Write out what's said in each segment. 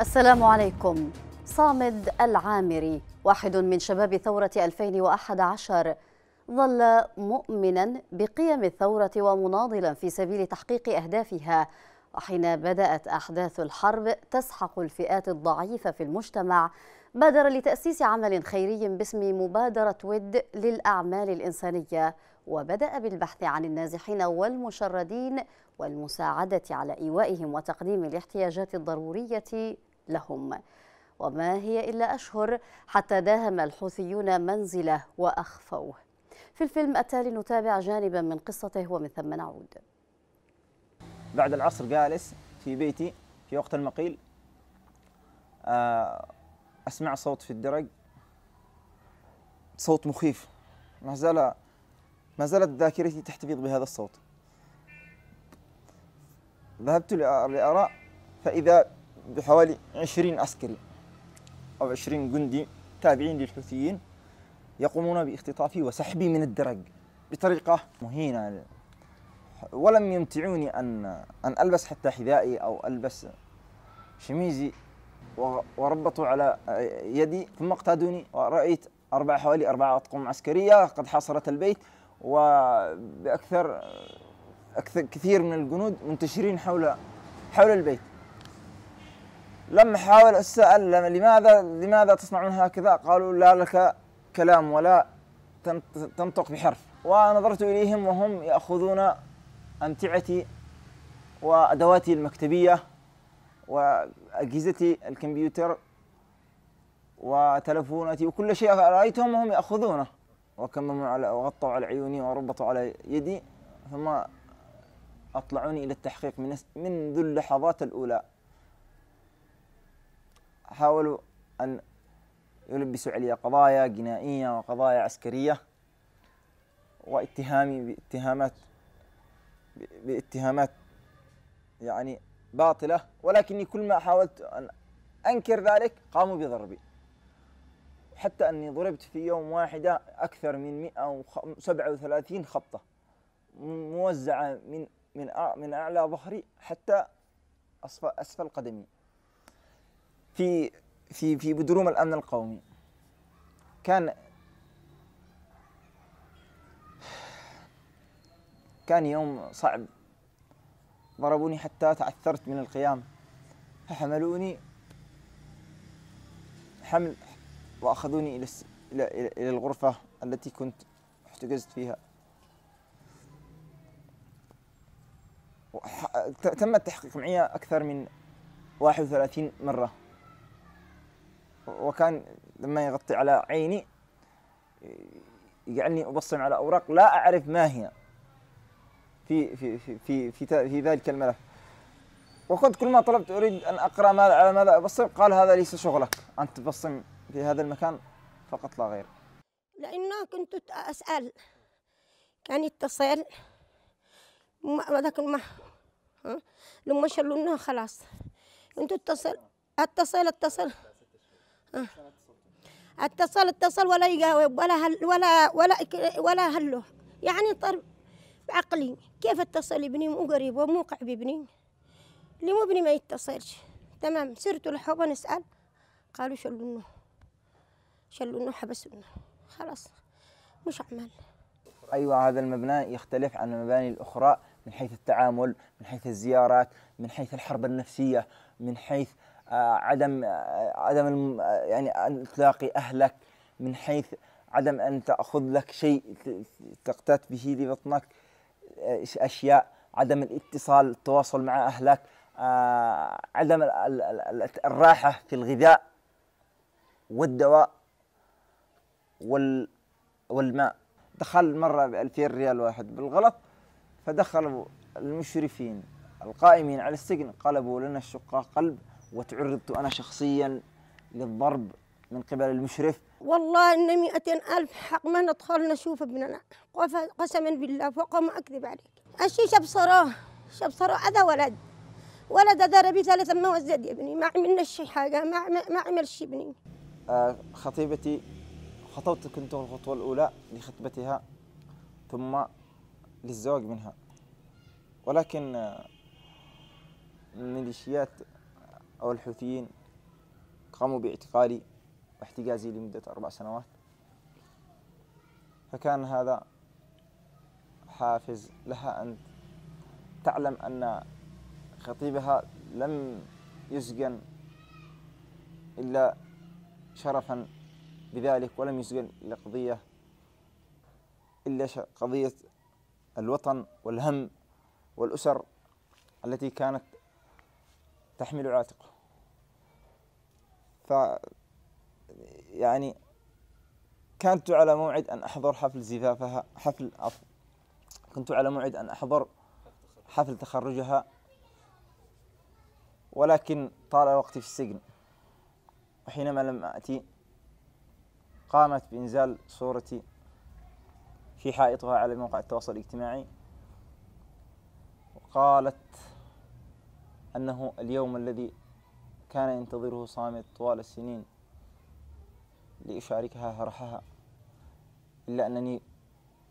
السلام عليكم صامد العامري واحد من شباب ثورة 2011 ظل مؤمنا بقيم الثورة ومناضلا في سبيل تحقيق أهدافها وحين بدأت أحداث الحرب تسحق الفئات الضعيفة في المجتمع بادر لتأسيس عمل خيري باسم مبادرة ود للأعمال الإنسانية وبدأ بالبحث عن النازحين والمشردين والمساعدة على إيوائهم وتقديم الاحتياجات الضرورية لهم وما هي إلا أشهر حتى داهم الحوثيون منزله وأخفوه في الفيلم التالي نتابع جانبا من قصته ومن ثم نعود بعد العصر جالس في بيتي في وقت المقيل آه، أسمع صوت في الدرج صوت مخيف ما زال ما زالت ذاكرتي تحتفظ بهذا الصوت ذهبت لأراء فإذا بحوالي عشرين عسكري أو عشرين جندي تابعين للحوثيين يقومون باختطافي وسحبي من الدرج بطريقة مهينة ولم يمتعوني أن أن ألبس حتى حذائي أو ألبس شميزي وربطوا على يدي ثم اقتادوني ورأيت أربع حوالي أربعة أطقم عسكرية قد حاصرت البيت وبأكثر أكثر كثير من الجنود منتشرين حول حول البيت لما حاول السائل لماذا لماذا تصنعون هكذا قالوا لا لك كلام ولا تنطق بحرف ونظرت إليهم وهم يأخذون أمتعتي وأدواتي المكتبية وأجهزتي الكمبيوتر وتلفوناتي وكل شيء رأيتهم وهم يأخذونه وكمموا على وغطوا على عيوني وربطوا على يدي ثم أطلعوني إلى التحقيق من منذ اللحظات الأولى حاولوا أن يلبسوا علي قضايا جنائية وقضايا عسكرية واتهامي باتهامات باتهامات يعني باطلة ولكني كل ما حاولت أن أنكر ذلك قاموا بضربي حتى أني ضربت في يوم واحدة أكثر من 137 خبطة موزعة من من من اعلى ظهري حتى اسفل اسفل قدمي في في في بدروم الامن القومي كان كان يوم صعب ضربوني حتى تعثرت من القيام فحملوني حمل وأخذوني إلى إلى إلى الغرفة التي كنت احتجزت فيها تم التحقيق معي أكثر من 31 مرة وكان لما يغطي على عيني يجعلني أبصم على أوراق لا أعرف ما هي في في في في في, في ذلك الملف وكنت كل ما طلبت أريد أن أقرأ ما على ماذا أبصم قال هذا ليس شغلك أن تبصم في هذا المكان فقط لا غير لأنه كنت أسأل كان يتصل ما ذاك اه؟ لما شلوا لنا خلاص انتوا اتصل اتصل اتصل اه. اتصل اتصل ولا يجاوب ولا هل ولا ولا ولا هله يعني طرب بعقلي كيف اتصل ابني مو قريب قعب بابني اللي مو ابني ما يتصلش تمام سرت الحوبة نسأل قالوا شلونه شلونه لنا خلاص مش عمل أيوة هذا المبنى يختلف عن المباني الأخرى من حيث التعامل من حيث الزيارات من حيث الحرب النفسية من حيث آه، عدم آه، عدم آه، يعني أن تلاقي أهلك من حيث عدم أن تأخذ لك شيء تقتات به لبطنك أشياء عدم الاتصال التواصل مع أهلك عدم الراحة في الغذاء والدواء والماء دخل مرة 2000 ريال واحد بالغلط فدخل المشرفين القائمين على السجن قلبوا لنا الشقاق قلب وتعرضت أنا شخصيا للضرب من قبل المشرف والله إن مئتين ألف حق ما ندخل نشوف ابننا قسما بالله فوق ما أكذب عليك أشي شبصره صراه هذا ولد ولد هذا ربي ثلاثة ما وزد يا ابني ما عملنا شي حاجة ما ما عمل شي ابني آه خطيبتي خطوت كنت الخطوة الأولى لخطبتها ثم للزواج منها ولكن الميليشيات أو الحوثيين قاموا باعتقالي واحتجازي لمدة أربع سنوات فكان هذا حافز لها أن تعلم أن خطيبها لم يسجن إلا شرفا بذلك ولم يسجن لقضية إلا قضية الوطن والهم والأسر التي كانت تحمل عاتقه ف يعني كنت على موعد أن أحضر حفل زفافها حفل عفوا كنت على موعد أن أحضر حفل تخرجها ولكن طال وقتي في السجن وحينما لم آتي قامت بإنزال صورتي في حائطها على موقع التواصل الاجتماعي وقالت أنه اليوم الذي كان ينتظره صامت طوال السنين لأشاركها فرحها إلا أنني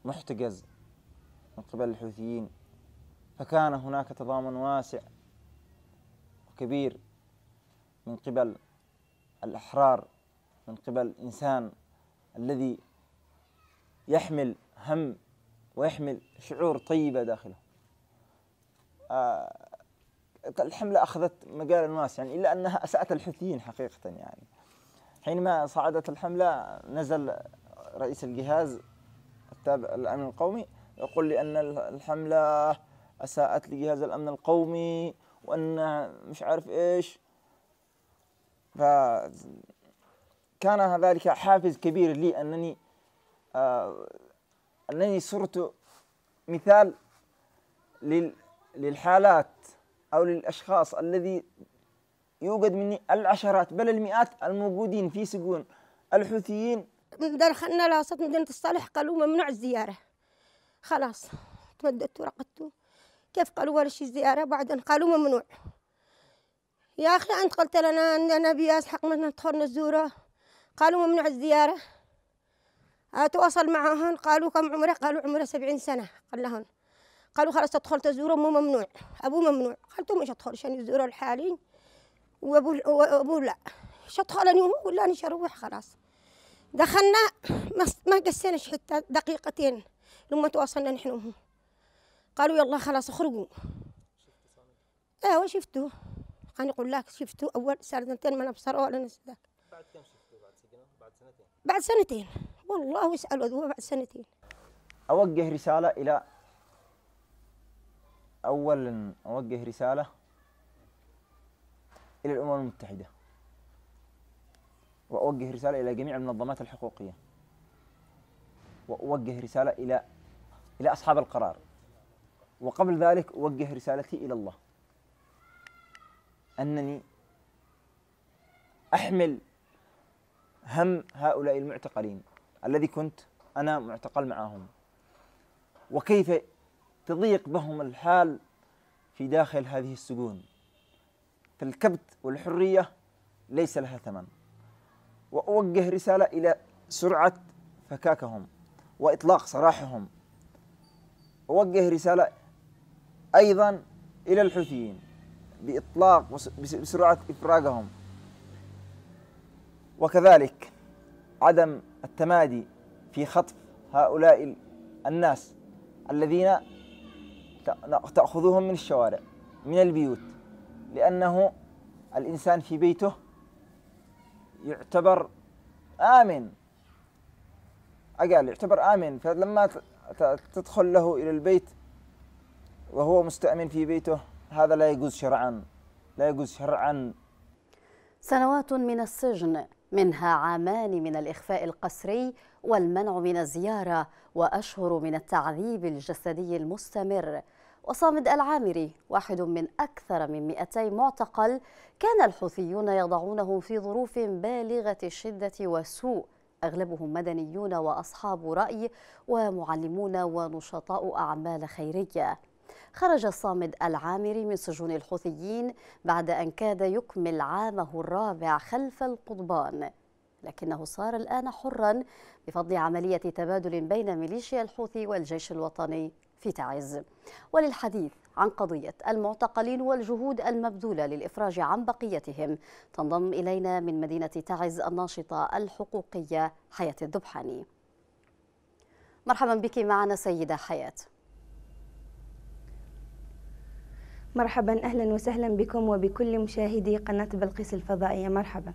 محتجز من قبل الحوثيين فكان هناك تضامن واسع وكبير من قبل الأحرار من قبل الإنسان الذي يحمل هم ويحمل شعور طيبة داخله آه الحملة أخذت مجال الناس يعني إلا أنها أسأت الحوثيين حقيقة يعني حينما صعدت الحملة نزل رئيس الجهاز التابع للأمن القومي يقول لي أن الحملة أساءت لجهاز الأمن القومي وأن مش عارف إيش فكان ذلك حافز كبير لي أنني آه، أنني صرت مثال للحالات أو للأشخاص الذي يوجد مني العشرات بل المئات الموجودين في سجون الحوثيين دخلنا لاصة مدينة الصالح قالوا ممنوع الزيارة خلاص تمددت ورقدت كيف قالوا ولا شيء زيارة بعدين قالوا ممنوع يا أخي أنت قلت لنا أننا بياس حق ما ندخل نزوره قالوا ممنوع الزيارة أتواصل معهن قالوا كم عمره قالوا عمره سبعين سنة قال لهن قالوا خلاص تدخل تزوره مو ممنوع أبوه ممنوع قلت مش أدخل عشان يزوره الحالي وأبوه وأبوه لا أدخل أنا وهو ولا أنا أروح خلاص دخلنا ما قسيناش حتى دقيقتين لما تواصلنا نحن وهم قالوا يلا خلاص اخرجوا ايوه شفتوه انا اقول لك شفتوا اول سنتين ما انا ولا نسدك بعد كم شفتوا بعد سنتين بعد سنتين بعد سنتين والله اسأل أذوه بعد سنتين أوجه رسالة إلى أولا أوجه رسالة إلى الأمم المتحدة وأوجه رسالة إلى جميع المنظمات الحقوقية وأوجه رسالة إلى إلى أصحاب القرار وقبل ذلك أوجه رسالتي إلى الله أنني أحمل هم هؤلاء المعتقلين الذي كنت أنا معتقل معهم وكيف تضيق بهم الحال في داخل هذه السجون فالكبت والحرية ليس لها ثمن وأوجه رسالة إلى سرعة فكاكهم وإطلاق سراحهم أوجه رسالة أيضا إلى الحوثيين بإطلاق بسرعة افراجهم وكذلك عدم التمادي في خطف هؤلاء الناس الذين تأخذوهم من الشوارع من البيوت لأنه الإنسان في بيته يعتبر آمن أقال يعتبر آمن فلما تدخل له إلى البيت وهو مستأمن في بيته هذا لا يجوز شرعا لا يجوز شرعا سنوات من السجن منها عامان من الإخفاء القسري والمنع من الزيارة وأشهر من التعذيب الجسدي المستمر وصامد العامري واحد من أكثر من 200 معتقل كان الحوثيون يضعونهم في ظروف بالغة الشدة والسوء أغلبهم مدنيون وأصحاب رأي ومعلمون ونشطاء أعمال خيرية خرج صامد العامري من سجون الحوثيين بعد أن كاد يكمل عامه الرابع خلف القضبان لكنه صار الآن حرا بفضل عملية تبادل بين ميليشيا الحوثي والجيش الوطني في تعز وللحديث عن قضية المعتقلين والجهود المبذولة للإفراج عن بقيتهم تنضم إلينا من مدينة تعز الناشطة الحقوقية حياة الذبحاني مرحبا بك معنا سيدة حياة مرحبا أهلا وسهلا بكم وبكل مشاهدي قناة بلقيس الفضائية مرحبا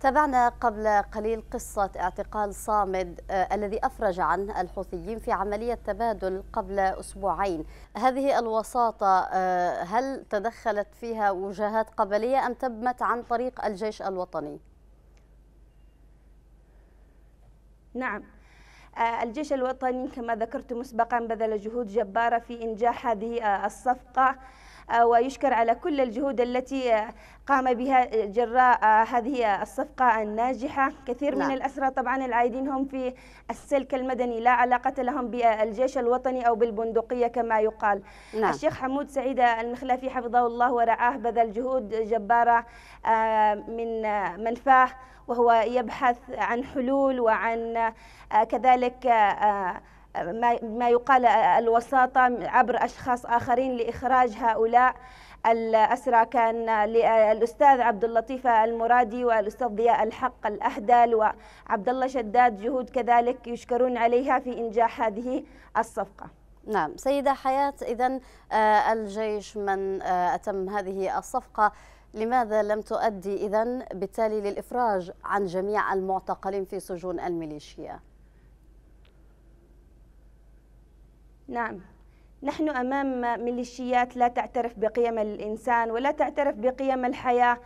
تابعنا قبل قليل قصة اعتقال صامد آه، الذي أفرج عن الحوثيين في عملية تبادل قبل أسبوعين هذه الوساطة آه، هل تدخلت فيها وجهات قبلية أم تمت عن طريق الجيش الوطني؟ نعم آه، الجيش الوطني كما ذكرت مسبقا بذل جهود جبارة في إنجاح هذه آه، الصفقة آه، ويشكر على كل الجهود التي آه، قام بها آه، جراء هذه الصفقة الناجحة كثير نعم. من الأسرى طبعا العايدين هم في السلك المدني لا علاقة لهم بالجيش الوطني أو بالبندقية كما يقال نعم. الشيخ حمود سعيد المخلافي حفظه الله ورعاه بذل جهود جبارة من منفاه وهو يبحث عن حلول وعن كذلك ما يقال الوساطة عبر أشخاص آخرين لإخراج هؤلاء الأسرى كان الأستاذ عبد اللطيف المرادي والأستاذ ضياء الحق الأهدل وعبد الله شداد جهود كذلك يشكرون عليها في إنجاح هذه الصفقة نعم سيدة حياة إذا آه، الجيش من آه، أتم هذه الصفقة لماذا لم تؤدي إذا بالتالي للإفراج عن جميع المعتقلين في سجون الميليشيا؟ نعم نحن امام ميليشيات لا تعترف بقيم الانسان ولا تعترف بقيم الحياه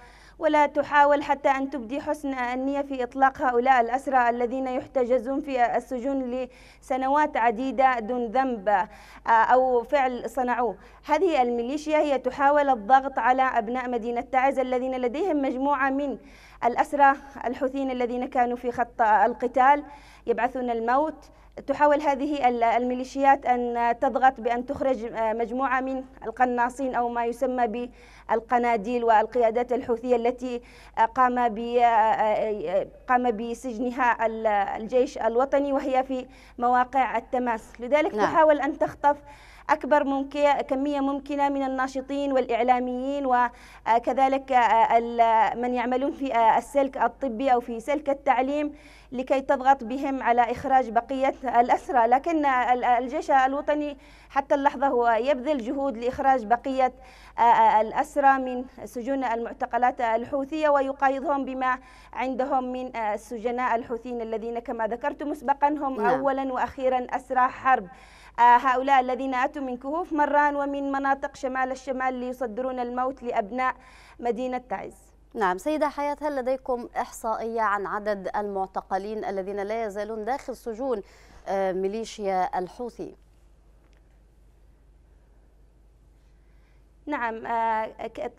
ولا تحاول حتى أن تبدي حسن النية في إطلاق هؤلاء الأسرى الذين يحتجزون في السجون لسنوات عديدة دون ذنب آه، أو فعل صنعوه هذه الميليشيا هي تحاول الضغط على أبناء مدينة تعز الذين لديهم مجموعة من الأسرى الحوثيين الذين كانوا في خط القتال يبعثون الموت تحاول هذه الميليشيات أن تضغط بأن تخرج آه، مجموعة من القناصين أو ما يسمى بالقناديل والقيادات الحوثية التي آه، قام آه، قام بسجنها الجيش الوطني وهي في مواقع التماس لذلك نعم. تحاول أن تخطف أكبر ممكن كمية ممكنة من الناشطين والإعلاميين وكذلك آه، من يعملون في آه، السلك الطبي أو في سلك التعليم لكي تضغط بهم على إخراج بقية الأسرى لكن آه، الجيش الوطني حتى اللحظة هو يبذل جهود لإخراج بقية الأسرى من سجون المعتقلات الحوثية ويقايضهم بما عندهم من السجناء الحوثيين الذين كما ذكرت مسبقا هم نعم. أولا وأخيرا أسرى حرب آه، هؤلاء الذين أتوا من كهوف مران ومن مناطق شمال الشمال ليصدرون الموت لأبناء مدينة تعز نعم سيدة حياة هل لديكم إحصائية عن عدد المعتقلين الذين لا يزالون داخل سجون آه، ميليشيا الحوثي؟ نعم آه،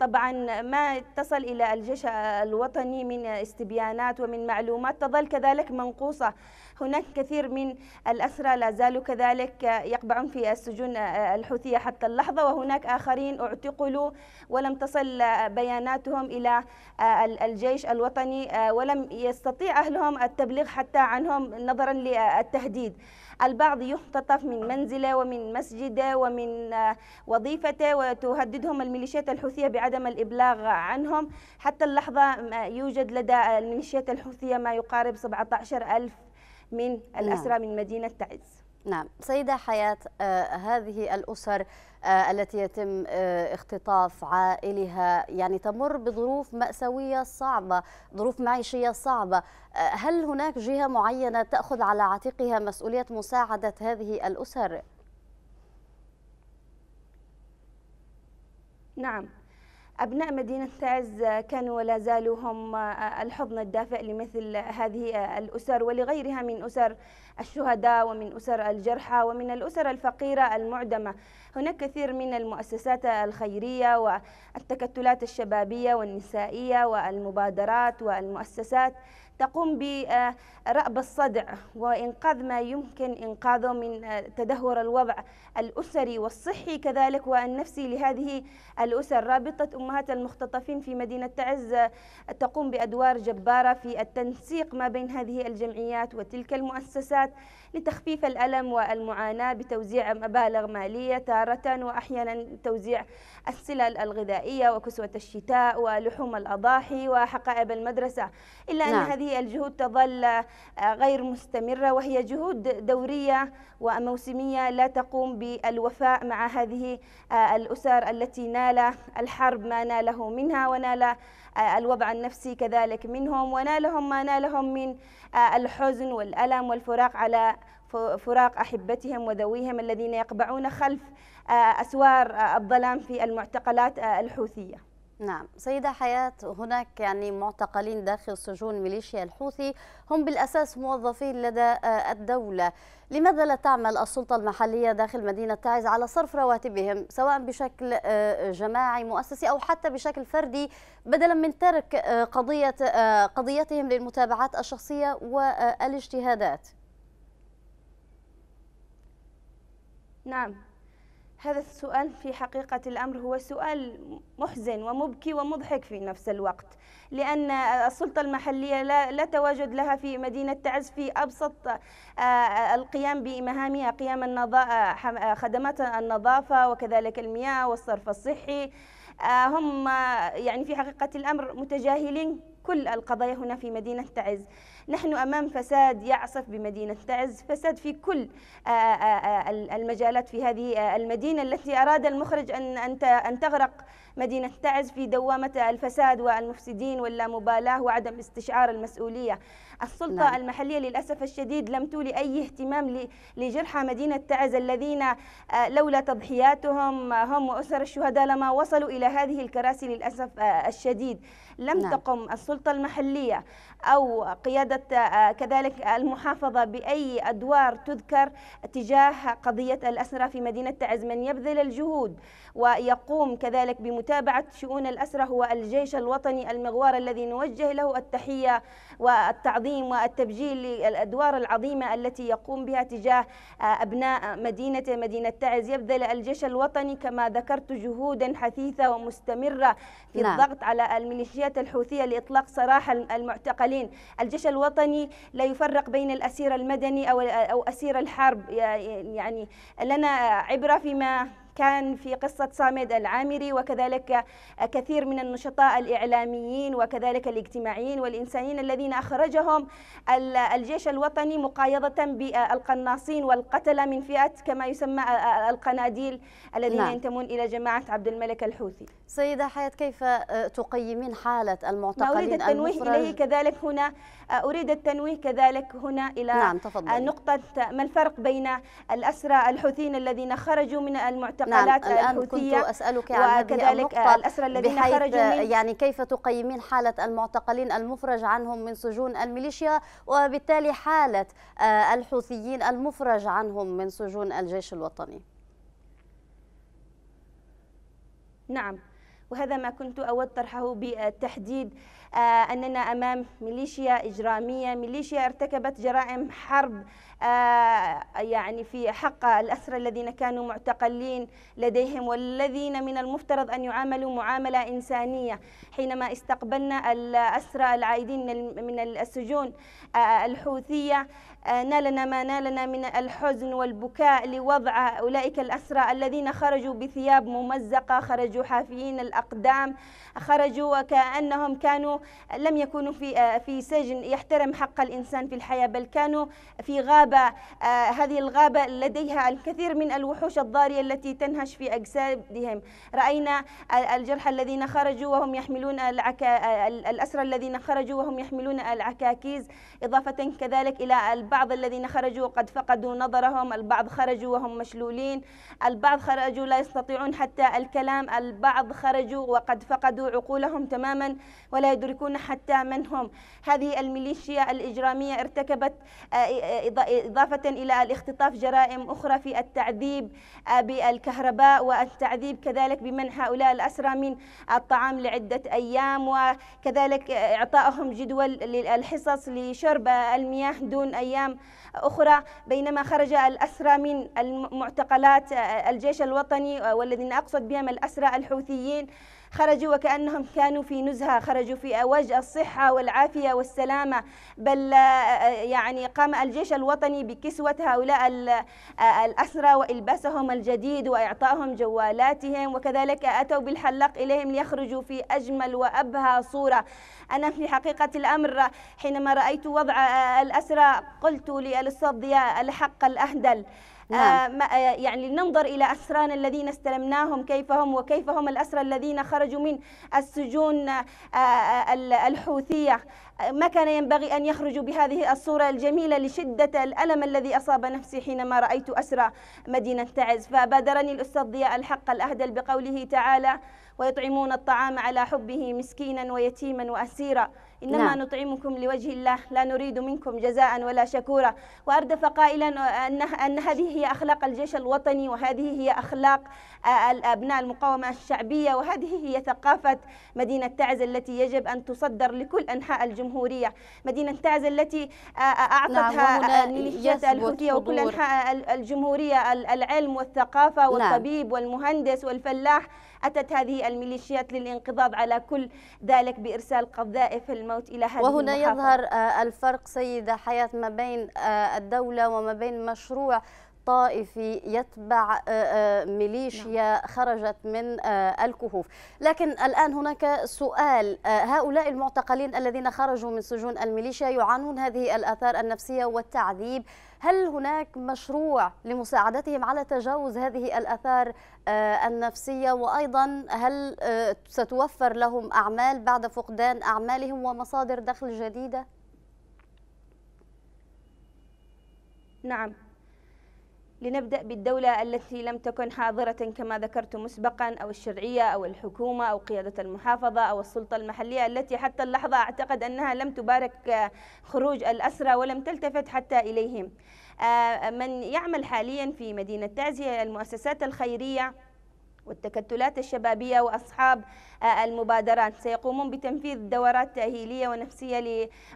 طبعا ما تصل إلى الجيش الوطني من استبيانات ومن معلومات تظل كذلك منقوصة هناك كثير من الأسرى لا زالوا كذلك يقبعون في السجون الحوثية حتى اللحظة وهناك آخرين اعتقلوا ولم تصل بياناتهم إلى آه، الجيش الوطني آه، ولم يستطيع أهلهم التبليغ حتى عنهم نظرا للتهديد البعض يختطف من منزله ومن مسجده ومن آه، وظيفته وتهددهم الميليشيات الحوثية بعدم الإبلاغ عنهم حتى اللحظة آه، يوجد لدى الميليشيات الحوثية ما يقارب 17 ألف من الأسرى نعم. من مدينة تعز نعم سيدة حياة آه هذه الأسر آه التي يتم آه اختطاف عائلها يعني تمر بظروف مأساوية صعبة ظروف معيشية صعبة آه، هل هناك جهة معينة تأخذ على عاتقها مسؤولية مساعدة هذه الأسر؟ نعم أبناء مدينة تعز كانوا ولا زالوا هم آه، الحضن الدافئ لمثل هذه آه، الأسر ولغيرها من أسر الشهداء ومن أسر الجرحى ومن الأسر الفقيرة المعدمة هناك كثير من المؤسسات الخيرية والتكتلات الشبابية والنسائية والمبادرات والمؤسسات تقوم برأب الصدع وإنقاذ ما يمكن إنقاذه من آه، تدهور الوضع الأسري والصحي كذلك والنفسي لهذه الأسر رابطة أمهات المختطفين في مدينة تعز آه، تقوم بأدوار جبارة في التنسيق ما بين هذه الجمعيات وتلك المؤسسات لتخفيف الألم والمعاناة بتوزيع مبالغ مالية تارة وأحيانا توزيع السلال الغذائية وكسوة الشتاء ولحوم الأضاحي وحقائب المدرسة إلا أن نعم. هذه الجهود تظل آه، غير مستمرة وهي جهود دورية وموسمية لا تقوم بالوفاء مع هذه آه، الأسر التي نال الحرب ما ناله منها ونال آه، الوضع النفسي كذلك منهم ونالهم ما نالهم من آه، الحزن والألم والفراق على فراق أحبتهم وذويهم الذين يقبعون خلف آه، أسوار الظلام في المعتقلات الحوثية نعم سيدة حياة هناك يعني معتقلين داخل سجون ميليشيا الحوثي هم بالأساس موظفين لدى آه، الدولة لماذا لا تعمل السلطة المحلية داخل مدينة تعز على صرف رواتبهم سواء بشكل آه، جماعي مؤسسي أو حتى بشكل فردي بدلا من ترك آه، قضية قضيتهم للمتابعات الشخصية والاجتهادات نعم هذا السؤال في حقيقة الأمر هو سؤال محزن ومبكي ومضحك في نفس الوقت لأن السلطة المحلية لا, لا تواجد لها في مدينة تعز في أبسط آه، آه، القيام بمهامها قيام خدمات النظافة وكذلك المياه والصرف الصحي آه، هم يعني في حقيقة الأمر متجاهلين كل القضايا هنا في مدينة تعز نحن أمام فساد يعصف بمدينة تعز فساد في كل آه، آه، آه، المجالات في هذه المدينة التي أراد المخرج أن أن تغرق مدينة تعز في دوامة الفساد والمفسدين واللامبالاة وعدم استشعار المسؤولية السلطة نعم. المحلية للأسف الشديد لم تولي أي اهتمام لجرحى مدينة تعز الذين آه، لولا تضحياتهم آه، هم وأسر الشهداء لما وصلوا إلى هذه الكراسي للأسف آه، الشديد لم نعم. تقم السلطة المحلية أو قيادة كذلك المحافظة بأي أدوار تذكر تجاه قضية الأسرة في مدينة تعز من يبذل الجهود ويقوم كذلك بمتابعة شؤون الأسرة هو الجيش الوطني المغوار الذي نوجه له التحية والتعظيم العظيم والتبجيل للأدوار العظيمة التي يقوم بها تجاه آه، أبناء مدينة مدينة تعز يبذل الجيش الوطني كما ذكرت جهودا حثيثة ومستمرة في نعم. الضغط على الميليشيات الحوثية لإطلاق سراح المعتقلين الجيش الوطني لا يفرق بين الأسير المدني أو أسير الحرب يعني لنا عبرة فيما كان في قصة صامد العامري وكذلك كثير من النشطاء الإعلاميين وكذلك الاجتماعيين والإنسانيين الذين أخرجهم الجيش الوطني مقايضة بالقناصين والقتلة من فئة كما يسمى القناديل الذين نعم. ينتمون إلى جماعة عبد الملك الحوثي سيدة حياة كيف تقيمين حالة المعتقلين ما أريد التنويه المفرج. إليه كذلك هنا أريد التنويه كذلك هنا إلى نعم تفضل. نقطة ما الفرق بين الأسرى الحوثيين الذين خرجوا من المعتقلين المعتقلات نعم. الآن الحوثية كنت أسألك عن وكذلك الأسرى الذين خرجوا من يعني كيف تقيمين حالة المعتقلين المفرج عنهم من سجون الميليشيا وبالتالي حالة آه، الحوثيين المفرج عنهم من سجون الجيش الوطني نعم وهذا ما كنت أود طرحه بالتحديد آه، أننا أمام ميليشيا إجرامية ميليشيا ارتكبت جرائم حرب آه، يعني في حق الأسرى الذين كانوا معتقلين لديهم والذين من المفترض أن يعاملوا معاملة إنسانية حينما استقبلنا الأسرى العائدين من السجون آه، الحوثية آه، نالنا ما نالنا من الحزن والبكاء لوضع أولئك الأسرى الذين خرجوا بثياب ممزقة خرجوا حافيين الأقدام خرجوا وكأنهم كانوا لم يكونوا في آه، في سجن يحترم حق الإنسان في الحياة بل كانوا في غابة آه، هذه الغابة لديها الكثير من الوحوش الضارية التي تنهش في أجسادهم رأينا الجرحى الذين خرجوا وهم يحملون العكا الأسرى الذين خرجوا وهم يحملون العكاكيز إضافة كذلك إلى البعض الذين خرجوا قد فقدوا نظرهم البعض خرجوا وهم مشلولين البعض خرجوا لا يستطيعون حتى الكلام البعض خرجوا وقد فقدوا عقولهم تماما ولا يدركون حتى من هم هذه الميليشيا الإجرامية ارتكبت آه، إضافة إلى الاختطاف جرائم أخرى في التعذيب آه، بالكهرباء والتعذيب كذلك بمنح هؤلاء الأسرى من الطعام لعدة أيام وكذلك إعطائهم جدول للحصص لشرب المياه دون أيام أيام أخرى بينما خرج الأسرى من المعتقلات آه، الجيش الوطني آه، والذين أقصد بهم الأسرى الحوثيين خرجوا وكأنهم كانوا في نزهة خرجوا في أوج الصحة والعافية والسلامة بل آه، آه، يعني قام الجيش الوطني بكسوة هؤلاء آه، الأسرى وإلبسهم الجديد وإعطائهم جوالاتهم وكذلك أتوا بالحلاق إليهم ليخرجوا في أجمل وأبهى صورة أنا في حقيقة الأمر حينما رأيت وضع الأسرى قلت للأستاذ ضياء الحق الأهدل نعم. آه, آه، يعني ننظر إلى أسرانا الذين استلمناهم كيف هم وكيف هم الأسرى الذين خرجوا من السجون آه, آه، الحوثية ما كان ينبغي أن يخرجوا بهذه الصورة الجميلة لشدة الألم الذي أصاب نفسي حينما رأيت أسرى مدينة تعز فبادرني الأستاذ ضياء الحق الأهدل بقوله تعالى ويطعمون الطعام على حبه مسكينا ويتيما وأسيرا إنما نعم. نطعمكم لوجه الله لا نريد منكم جزاء ولا شكورا وأردف قائلا أن, أن هذه هي أخلاق الجيش الوطني وهذه هي أخلاق أبناء المقاومة الشعبية وهذه هي ثقافة مدينة تعز التي يجب أن تصدر لكل أنحاء الجمهورية مدينة تعز التي أعطتها نعم، الميليشيات الحوثية وكل أنحاء الجمهورية العلم والثقافة نعم. والطبيب والمهندس والفلاح أتت هذه الميليشيات للانقضاض على كل ذلك بإرسال قذائف الموت إلى هذه وهنا المحافظة. يظهر آه، الفرق سيدة حياة ما بين آه، الدولة وما بين مشروع طائفي يتبع آه، آه، ميليشيا نعم. خرجت من آه، الكهوف لكن الآن هناك سؤال هؤلاء المعتقلين الذين خرجوا من سجون الميليشيا يعانون هذه الآثار النفسية والتعذيب هل هناك مشروع لمساعدتهم على تجاوز هذه الآثار النفسية وأيضا هل ستوفر لهم أعمال بعد فقدان أعمالهم ومصادر دخل جديدة؟ نعم لنبدأ بالدولة التي لم تكن حاضرة كما ذكرت مسبقا أو الشرعية أو الحكومة أو قيادة المحافظة أو السلطة المحلية التي حتى اللحظة أعتقد أنها لم تبارك خروج الأسرى ولم تلتفت حتى إليهم آه، من يعمل حاليا في مدينة تعزية المؤسسات الخيرية والتكتلات الشبابية وأصحاب آه، المبادرات سيقومون بتنفيذ دورات تأهيلية ونفسية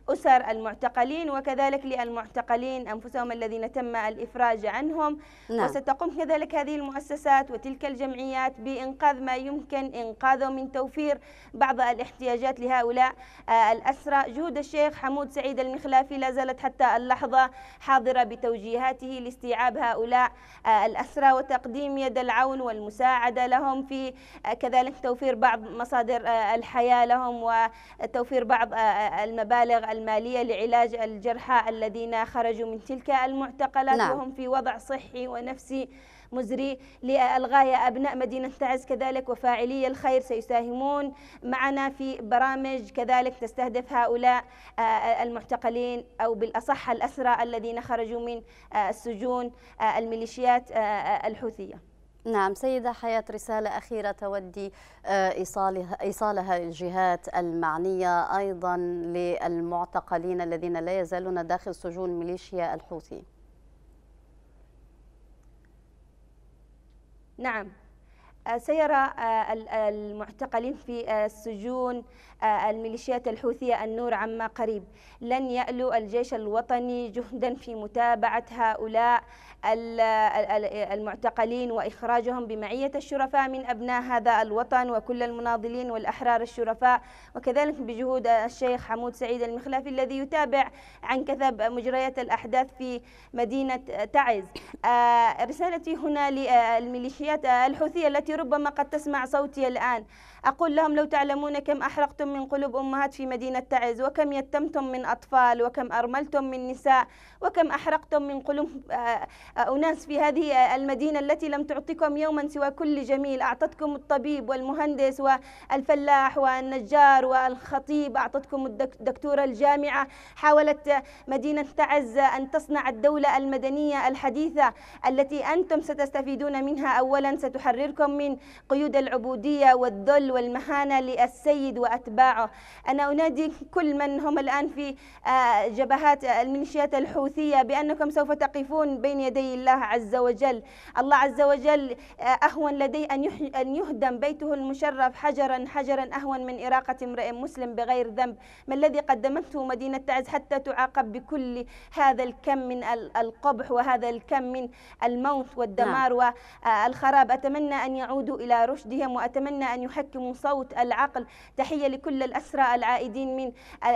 لأسر المعتقلين وكذلك للمعتقلين أنفسهم الذين تم الإفراج عنهم نعم. وستقوم كذلك هذه المؤسسات وتلك الجمعيات بإنقاذ ما يمكن إنقاذه من توفير بعض الاحتياجات لهؤلاء آه، الأسرى جهود الشيخ حمود سعيد المخلافي لا زالت حتى اللحظة حاضرة بتوجيهاته لاستيعاب هؤلاء آه، الأسرى وتقديم يد العون والمساعدة السعادة لهم في آه، كذلك توفير بعض مصادر آه، الحياة لهم وتوفير بعض آه، المبالغ المالية لعلاج الجرحى الذين خرجوا من تلك المعتقلات نعم. وهم في وضع صحي ونفسي مزري للغاية أبناء مدينة تعز كذلك وفاعلي الخير سيساهمون معنا في برامج كذلك تستهدف هؤلاء المعتقلين أو بالأصح الأسرى الذين خرجوا من السجون الميليشيات الحوثية نعم سيدة حياة رسالة أخيرة تودي آه، إيصالها, إيصالها الجهات المعنية أيضا للمعتقلين الذين لا يزالون داخل سجون ميليشيا الحوثي نعم آه، سيرى آه، المعتقلين في السجون آه، الميليشيات الحوثية النور عما قريب لن يألو الجيش الوطني جهدا في متابعة هؤلاء المعتقلين وإخراجهم بمعية الشرفاء من أبناء هذا الوطن وكل المناضلين والأحرار الشرفاء وكذلك بجهود الشيخ حمود سعيد المخلافي الذي يتابع عن كثب مجريات الأحداث في مدينة تعز آه، رسالتي هنا للميليشيات الحوثية التي ربما قد تسمع صوتي الآن أقول لهم لو تعلمون كم أحرقتم من قلوب أمهات في مدينة تعز وكم يتمتم من أطفال وكم أرملتم من نساء وكم أحرقتم من قلوب آه، آه، أناس في هذه المدينة التي لم تعطكم يوما سوى كل جميل أعطتكم الطبيب والمهندس والفلاح والنجار والخطيب أعطتكم الدكتورة الجامعة حاولت مدينة تعز أن تصنع الدولة المدنية الحديثة التي أنتم ستستفيدون منها أولا ستحرركم من قيود العبودية والذل والمهانة للسيد وأتباعه أنا أنادي كل من هم الآن في آه، جبهات آه، الميليشيات الحوثية بأنكم سوف تقفون بين يدي الله عز وجل الله عز وجل آه، أهون لديه أن يهدم بيته المشرف حجرا حجرا أهون من إراقة امرئ مسلم بغير ذنب ما الذي قدمته مدينة تعز حتى تعاقب بكل هذا الكم من القبح وهذا الكم من الموت والدمار نعم. والخراب أتمنى أن يعودوا إلى رشدهم وأتمنى أن يحكموا صوت العقل تحية لكل الأسرى العائدين من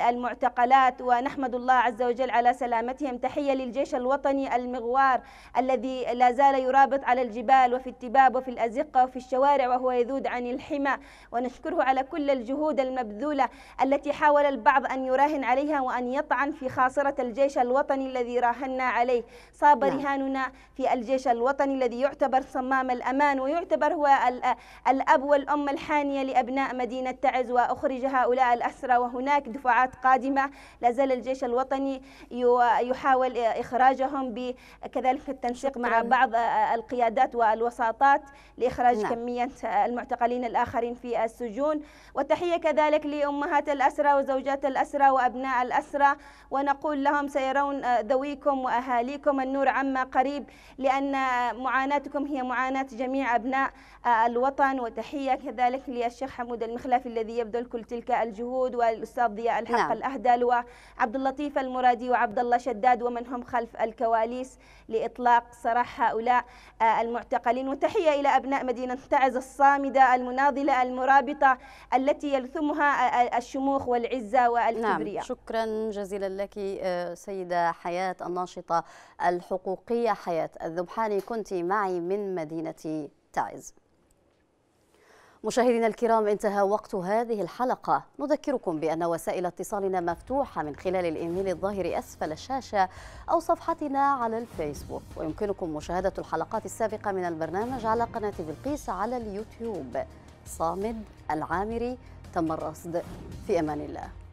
المعتقلات ونحمد الله عز وجل على سلامتهم تحية للجيش الوطني المغوار الذي لا زال يرابط على الجبال وفي التباب وفي الأزقة وفي الشوارع وهو يذود عن الحمى ونشكره على كل الجهود المبذولة التي حاول البعض أن يراهن عليها وأن يطعن في خاصرة الجيش الوطني الذي راهنا عليه صاب نعم. رهاننا في الجيش الوطني الذي يعتبر صمام الأمان ويعتبر هو الأب والأم الحانية لأبناء مدينة تعز وأخرج هؤلاء الأسرى وهناك دفعات قادمة لازال الجيش الوطني يحاول إخراجهم بكذلك التنسيق مع بعض القيادات والوساطات لإخراج نعم. كمية المعتقلين الآخرين في السجون وتحية كذلك لأمهات الأسرى وزوجات الأسرى وأبناء الأسرى ونقول لهم سيرون ذويكم وأهاليكم النور عما قريب لأن معاناتكم هي معاناة جميع أبناء آه، الوطن وتحية كذلك للشيخ حمود المخلف الذي يبذل كل تلك الجهود والأستاذ ضياء الحق نعم. الأهدل وعبد اللطيف المرادي وعبد الله شداد ومن هم خلف الكواليس لإطلاق سراح هؤلاء آه، المعتقلين وتحية إلى أبناء مدينة تعز الصامدة المناضلة المرابطة التي يلثمها آه، الشموخ والعزة والكبرياء نعم. شكرا جزيلا لك سيدة حياة الناشطة الحقوقية حياة الذبحاني كنت معي من مدينة تعز مشاهدينا الكرام انتهى وقت هذه الحلقة نذكركم بأن وسائل اتصالنا مفتوحة من خلال الإيميل الظاهر أسفل الشاشة أو صفحتنا على الفيسبوك ويمكنكم مشاهدة الحلقات السابقة من البرنامج على قناة بلقيس على اليوتيوب صامد العامري تم الرصد في أمان الله